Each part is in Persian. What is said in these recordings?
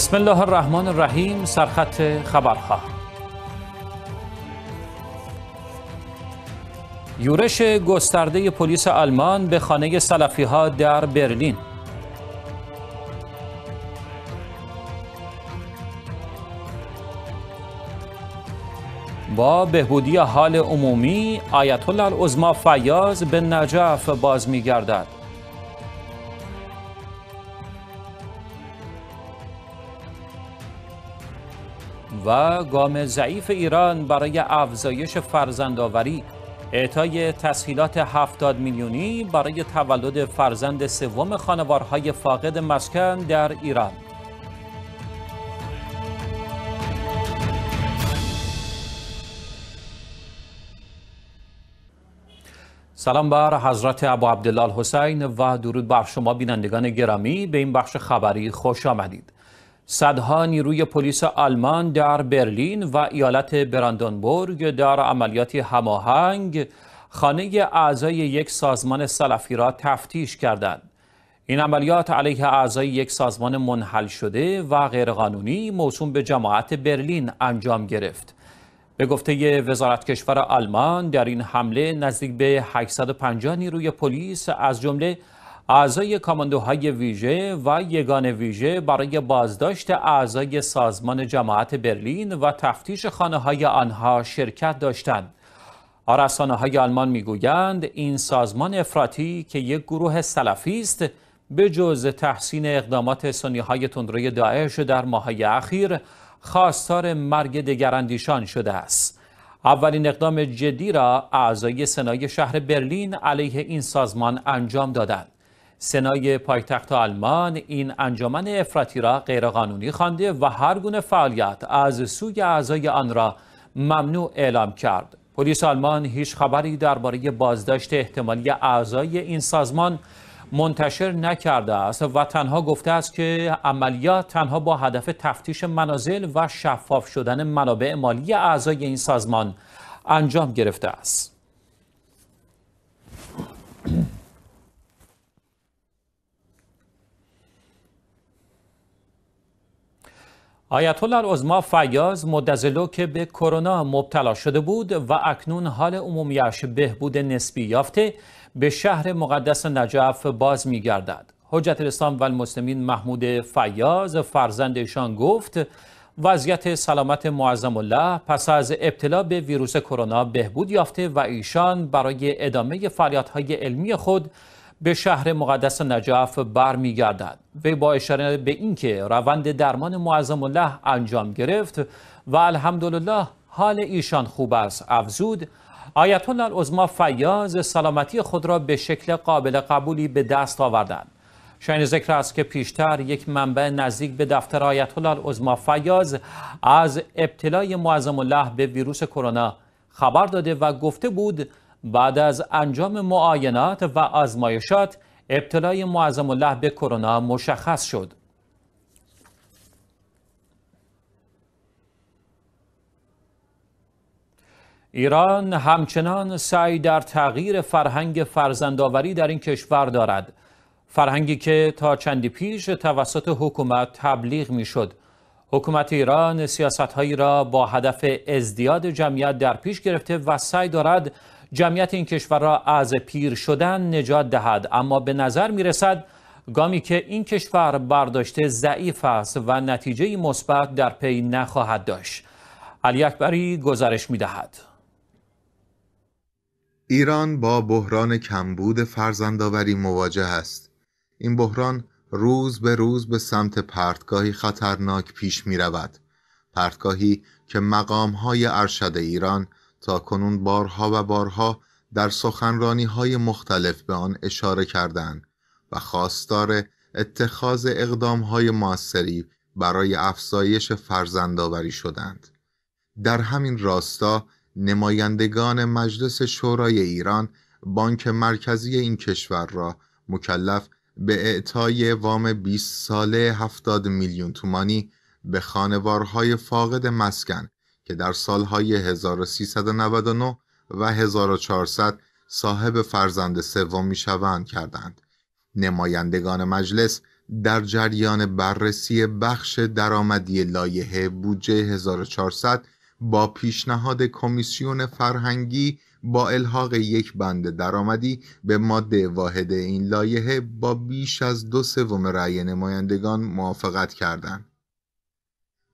بسم الله الرحمن الرحیم سرخط خبرخواه یورش گسترده پلیس آلمان به خانه سلفی ها در برلین با بهبودی حال عمومی آیت الله العظما فیاض به نجف باز میگردد و گام ضعیف ایران برای افزایش فرزندآوری اعطای تسهیلات 70 میلیونی برای تولد فرزند سوم خانوارهای فاقد مسکن در ایران سلام بر حضرت ابو عبدالله حسین و درود بر شما بینندگان گرامی به این بخش خبری خوش آمدید صدها نیروی پلیس آلمان در برلین و ایالت براندنبورگ در عملیاتی هماهنگ خانه اعضای یک سازمان سلفی را تفتیش کردند این عملیات علیه اعضای یک سازمان منحل شده و غیرقانونی موسوم به جماعت برلین انجام گرفت به گفته وزارت کشور آلمان در این حمله نزدیک به 850 نیروی پلیس از جمله اعضای کاماندوهای ویژه و یگان ویژه برای بازداشت اعضای سازمان جماعت برلین و تفتیش خانه های آنها شرکت داشتند. آرسانه های آلمان میگویند این سازمان افراطی که یک گروه سلفی است به جز تحسین اقدامات سنی های تندروی داعش در ماهای اخیر خواستار مرگ دگراندیشان شده است. اولین اقدام جدی را اعضای سنای شهر برلین علیه این سازمان انجام دادند. سنای پایتخت آلمان این انجمن افراطی را غیرقانونی خوانده و هر گونه فعالیت از سوی اعضای آن را ممنوع اعلام کرد پلیس آلمان هیچ خبری درباره بازداشت احتمالی اعضای این سازمان منتشر نکرده است و تنها گفته است که عملیات تنها با هدف تفتیش منازل و شفاف شدن منابع مالی اعضای این سازمان انجام گرفته است آیت الله فیاز فیاض مدزلو که به کرونا مبتلا شده بود و اکنون حال عمومیش بهبود نسبی یافته به شهر مقدس نجف باز میگردد حجت الاسلام و المسلمین محمود فیاض فرزندشان گفت وضعیت سلامت معظم الله پس از ابتلا به ویروس کرونا بهبود یافته و ایشان برای ادامه فعالیت‌های علمی خود به شهر مقدس نجف برمیگردد وی با اشاره به اینکه روند درمان معظم الله انجام گرفت و الحمدلله حال ایشان خوب است افزود آیت الله العظما فیاض سلامتی خود را به شکل قابل قبولی به دست آوردند شاین ذکر است که پیشتر یک منبع نزدیک به دفتر آیت الله العظما فیاض از ابتلای معظم الله به ویروس کرونا خبر داده و گفته بود بعد از انجام معاینات و آزمایشات ابتلای معظم الله به کرونا مشخص شد. ایران همچنان سعی در تغییر فرهنگ فرزندآوری در این کشور دارد. فرهنگی که تا چندی پیش توسط حکومت تبلیغ میشد. حکومت ایران سیاستهایی را با هدف ازدیاد جمعیت در پیش گرفته و سعی دارد جمعیت این کشور را از پیر شدن نجات دهد اما به نظر می رسد گامی که این کشور برداشته ضعیف است و نتیجه مثبت در پی نخواهد داشت علی اکبری گزارش می دهد. ایران با بحران کمبود فرزندآوری مواجه است. این بحران روز به روز به سمت پرتگاهی خطرناک پیش می رود. پرتگاهی که مقام های ارشد ایران تا کنون بارها و بارها در سخنرانی های مختلف به آن اشاره کردند و خواستار اتخاذ اقدام های موثری برای افزایش فرزندآوری شدند در همین راستا نمایندگان مجلس شورای ایران بانک مرکزی این کشور را مکلف به اعطای وام 20 ساله 70 میلیون تومانی به خانوارهای فاقد مسکن که در سالهای 1399 و 1400 صاحب فرزند سوم میشوند کردند نمایندگان مجلس در جریان بررسی بخش درآمدی لایحه بودجه 1400 با پیشنهاد کمیسیون فرهنگی با الحاق یک بند درآمدی به ماده واحد این لایحه با بیش از دو سوم رأی نمایندگان موافقت کردند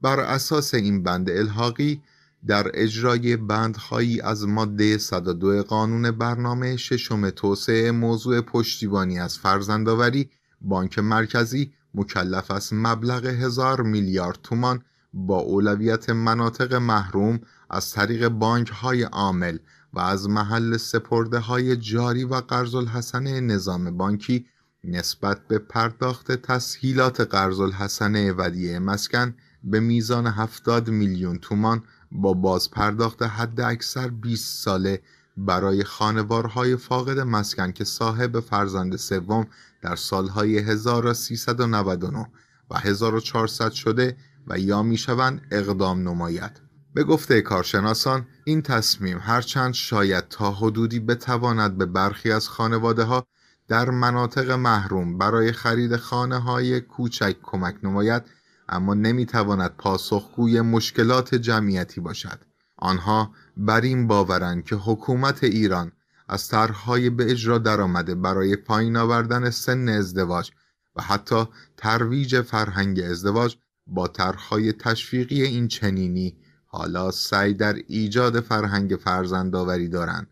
بر اساس این بند الحاقی در اجرای بندهایی از ماده 102 قانون برنامه ششم توسعه موضوع پشتیبانی از فرزندآوری بانک مرکزی مکلف است مبلغ هزار میلیارد تومان با اولویت مناطق محروم از طریق بانک های عامل و از محل سپرده های جاری و قرض الحسنه نظام بانکی نسبت به پرداخت تسهیلات قرض الحسنه ودیعه مسکن به میزان 70 میلیون تومان با بازپرداخت حد اکثر 20 ساله برای خانوارهای فاقد مسکن که صاحب فرزند سوم در سالهای 1399 و 1400 شده و یا میشوند اقدام نماید به گفته کارشناسان این تصمیم هرچند شاید تا حدودی بتواند به برخی از خانواده ها در مناطق محروم برای خرید خانه های کوچک کمک نماید اما نمیتواند پاسخگوی مشکلات جمعیتی باشد آنها بر این باورند که حکومت ایران از طرحهای به اجرا درآمده برای پایین آوردن سن ازدواج و حتی ترویج فرهنگ ازدواج با طرحهای تشویقی این چنینی حالا سعی در ایجاد فرهنگ فرزندآوری دارند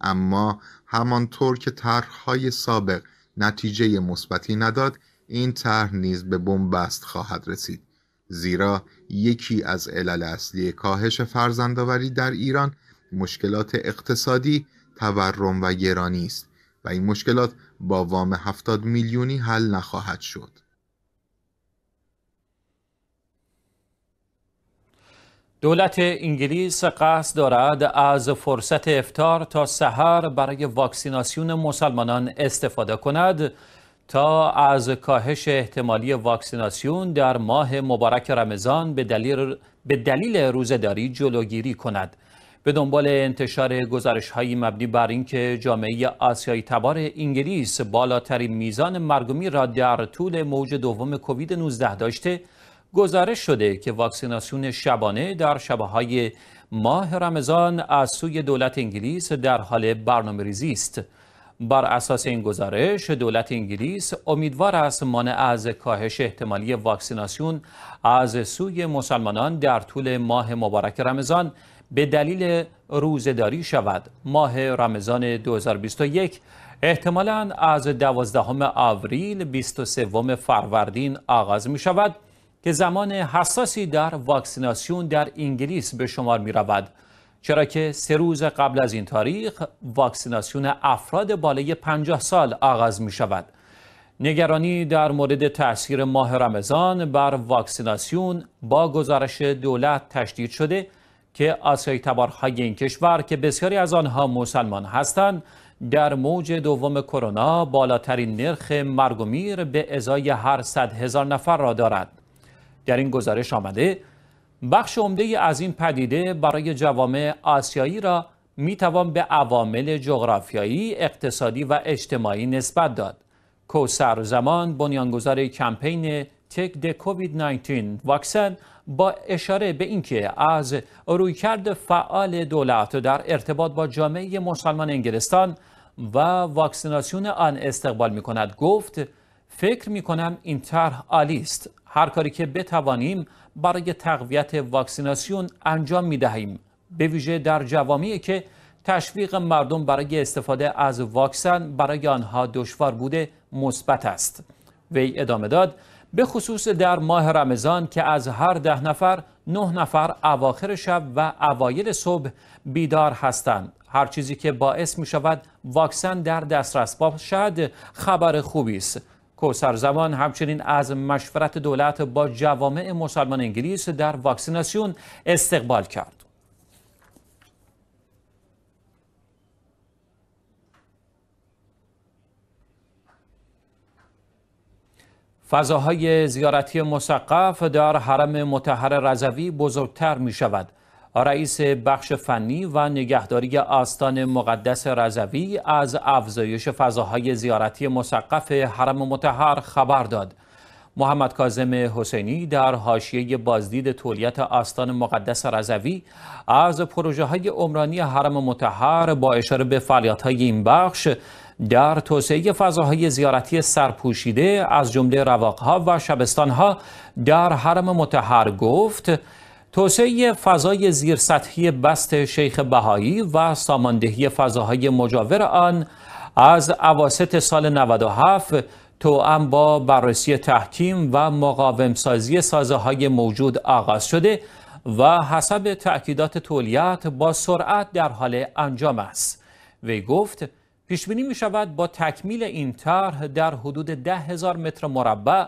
اما همانطور که طرحهای سابق نتیجه مثبتی نداد این طرح نیز به بنبست خواهد رسید زیرا یکی از علل اصلی کاهش فرزندآوری در ایران مشکلات اقتصادی تورم و گرانی است و این مشکلات با وام هفتاد میلیونی حل نخواهد شد دولت انگلیس قصد دارد از فرصت افتار تا سحر برای واکسیناسیون مسلمانان استفاده کند تا از کاهش احتمالی واکسیناسیون در ماه مبارک رمضان به دلیل, به دلیل روزداری جلوگیری کند به دنبال انتشار گزارش هایی مبنی بر اینکه جامعه آسیایی تبار انگلیس بالاترین میزان مرگومی را در طول موج دوم کووید 19 داشته گزارش شده که واکسیناسیون شبانه در شبه های ماه رمضان از سوی دولت انگلیس در حال برنامه ریزی است بر اساس این گزارش دولت انگلیس امیدوار است مانع از کاهش احتمالی واکسیناسیون از سوی مسلمانان در طول ماه مبارک رمضان به دلیل روزداری شود ماه رمضان 2021 احتمالا از 12 آوریل 23 فروردین آغاز می شود که زمان حساسی در واکسیناسیون در انگلیس به شمار می رود چرا که سه روز قبل از این تاریخ واکسیناسیون افراد بالای 50 سال آغاز می شود. نگرانی در مورد تاثیر ماه رمضان بر واکسیناسیون با گزارش دولت تشدید شده که آسیای تبارهای این کشور که بسیاری از آنها مسلمان هستند در موج دوم کرونا بالاترین نرخ مرگ و میر به ازای هر صد هزار نفر را دارد در این گزارش آمده بخش عمده از این پدیده برای جوامع آسیایی را می توان به عوامل جغرافیایی، اقتصادی و اجتماعی نسبت داد. کوسر زمان بنیانگذار کمپین تک د کووید 19 واکسن با اشاره به اینکه از رویکرد فعال دولت در ارتباط با جامعه مسلمان انگلستان و واکسیناسیون آن استقبال می کند گفت فکر می کنم این طرح عالی است هر کاری که بتوانیم برای تقویت واکسیناسیون انجام می دهیم به ویژه در جوامعی که تشویق مردم برای استفاده از واکسن برای آنها دشوار بوده مثبت است وی ادامه داد به خصوص در ماه رمضان که از هر ده نفر نه نفر اواخر شب و اوایل صبح بیدار هستند هر چیزی که باعث می شود واکسن در دسترس باشد خبر خوبی است سرزمان همچنین از مشورت دولت با جوامع مسلمان انگلیس در واکسیناسیون استقبال کرد. فضاهای زیارتی مسقف در حرم متحر رضوی بزرگتر می شود. رئیس بخش فنی و نگهداری آستان مقدس رضوی از افزایش فضاهای زیارتی مسقف حرم متحر خبر داد محمد کازم حسینی در حاشیه بازدید تولیت آستان مقدس رضوی از پروژه های عمرانی حرم متحر با اشاره به فعالیت های این بخش در توسعه فضاهای زیارتی سرپوشیده از جمله رواقها و شبستانها در حرم متحر گفت توسعه فضای زیرسطحی بست شیخ بهایی و ساماندهی فضاهای مجاور آن از عواست سال 97 توأم با بررسی تحکیم و مقاومسازی سازه های موجود آغاز شده و حسب تأکیدات تولیت با سرعت در حال انجام است وی گفت پیش بینی می شود با تکمیل این طرح در حدود ده هزار متر مربع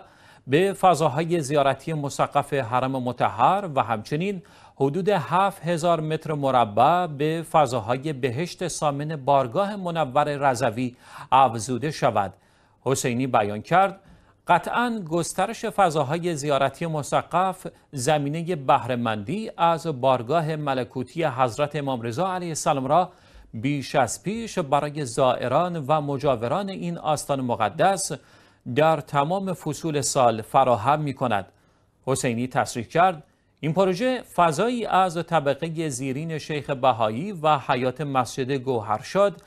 به فضاهای زیارتی مسقف حرم متحر و همچنین حدود 7000 متر مربع به فضاهای بهشت سامن بارگاه منور رضوی افزوده شود حسینی بیان کرد قطعا گسترش فضاهای زیارتی مسقف زمینه بهرهمندی از بارگاه ملکوتی حضرت امام رضا علیه السلام را بیش از پیش برای زائران و مجاوران این آستان مقدس در تمام فصول سال فراهم می کند. حسینی تصریح کرد این پروژه فضایی از طبقه زیرین شیخ بهایی و حیات مسجد گوهرشاد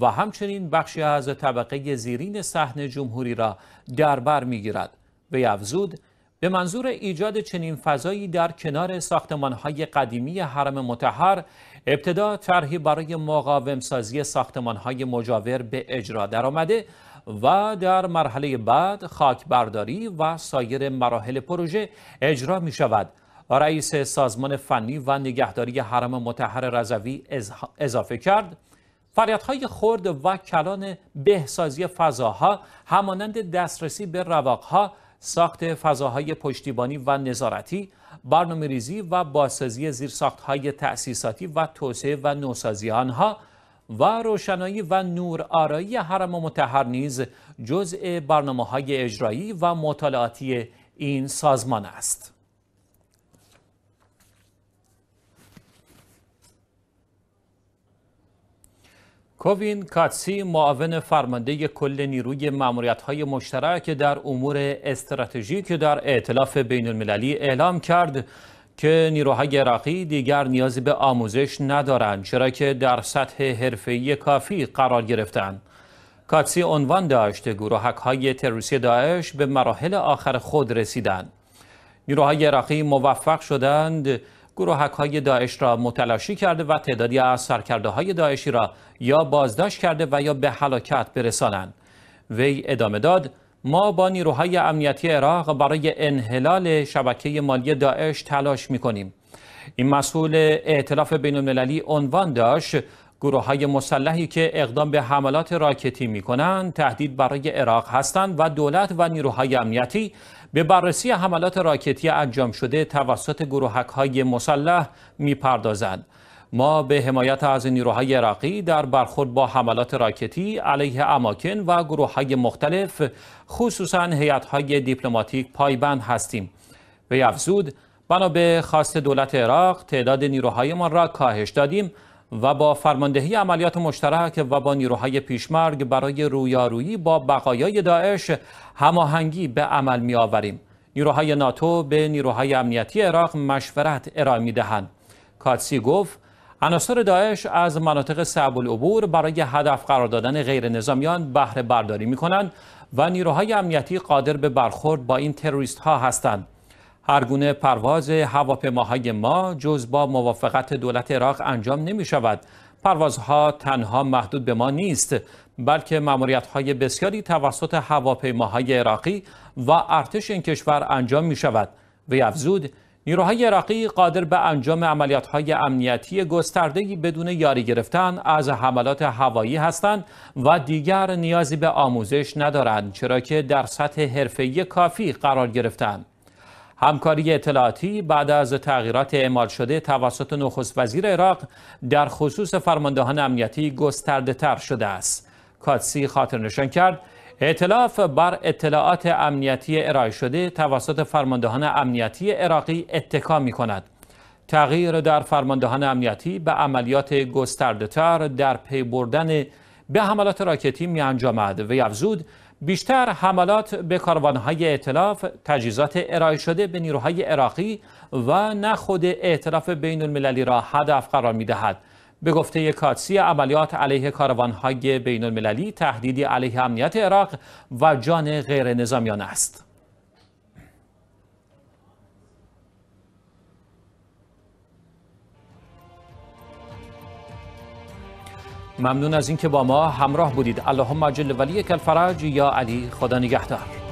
و همچنین بخشی از طبقه زیرین صحن جمهوری را در بر میگیرد به افزود به منظور ایجاد چنین فضایی در کنار ساختمانهای قدیمی حرم متحر ابتدا طرحی برای مقاوم سازی ساختمانهای مجاور به اجرا درآمده و در مرحله بعد خاک برداری و سایر مراحل پروژه اجرا می شود. رئیس سازمان فنی و نگهداری حرم متحر رضوی اضافه کرد فریادهای خرد و کلان بهسازی فضاها همانند دسترسی به رواقها ساخت فضاهای پشتیبانی و نظارتی برنامه ریزی و بازسازی زیرساختهای تأسیساتی و توسعه و نوسازی آنها و روشنایی و نورآرایی حرم و متحر نیز جزء برنامه های اجرایی و مطالعاتی این سازمان است. کووین کاتسی معاون فرمانده کل نیروی معمولیت های مشترک در امور استراتژیک در اعتلاف بین المللی اعلام کرد که نیروهای عراقی دیگر نیازی به آموزش ندارند چرا که در سطح حرفه‌ای کافی قرار گرفتند کاتسی عنوان داشت گروهک های تروریستی داعش به مراحل آخر خود رسیدند نیروهای عراقی موفق شدند گروهک های داعش را متلاشی کرده و تعدادی از سرکرده های داعشی را یا بازداشت کرده و یا به هلاکت برسانند وی ادامه داد ما با نیروهای امنیتی عراق برای انحلال شبکه مالی داعش تلاش می این مسئول اعتلاف بین المللی عنوان داشت گروه های مسلحی که اقدام به حملات راکتی می کنند تهدید برای عراق هستند و دولت و نیروهای امنیتی به بررسی حملات راکتی انجام شده توسط گروهک های مسلح میپردازند. ما به حمایت از نیروهای عراقی در برخورد با حملات راکتی علیه اماکن و گروه های مختلف خصوصا هیات های دیپلماتیک پایبند هستیم به افزود بنا به خواست دولت عراق تعداد نیروهایمان را کاهش دادیم و با فرماندهی عملیات مشترک و با نیروهای پیشمرگ برای رویارویی با بقایای داعش هماهنگی به عمل می آوریم. نیروهای ناتو به نیروهای امنیتی عراق مشورت ارائه می دهند. کاتسی گفت عناصر داعش از مناطق صعب العبور برای هدف قرار دادن غیر نظامیان بهره برداری می کنند و نیروهای امنیتی قادر به برخورد با این تروریست ها هستند. هرگونه پرواز هواپیماهای ما جز با موافقت دولت عراق انجام نمی شود. پروازها تنها محدود به ما نیست بلکه مموریت های بسیاری توسط هواپیماهای عراقی و ارتش این کشور انجام می شود. وی افزود نیروهای عراقی قادر به انجام عملیات‌های امنیتی گسترده‌ای بدون یاری گرفتن از حملات هوایی هستند و دیگر نیازی به آموزش ندارند چرا که در سطح حرفه‌ای کافی قرار گرفتند. همکاری اطلاعاتی بعد از تغییرات اعمال شده توسط نخست وزیر عراق در خصوص فرماندهان امنیتی گسترده شده است. کادسی خاطر نشان کرد اعتلاف بر اطلاعات امنیتی ارائه شده توسط فرماندهان امنیتی عراقی اتکا می کند. تغییر در فرماندهان امنیتی به عملیات گستردهتر در پی بردن به حملات راکتی می انجامد و افزود بیشتر حملات به کاروانهای اعتلاف تجهیزات ارائه شده به نیروهای عراقی و نه خود اعتلاف بین المللی را هدف قرار می دهد. به گفته کاتسی عملیات علیه کاروانهای بین المللی تهدیدی علیه امنیت عراق و جان غیر نظامیان است. ممنون از اینکه با ما همراه بودید اللهم اجل ولی الفرج یا علی خدا نگهدار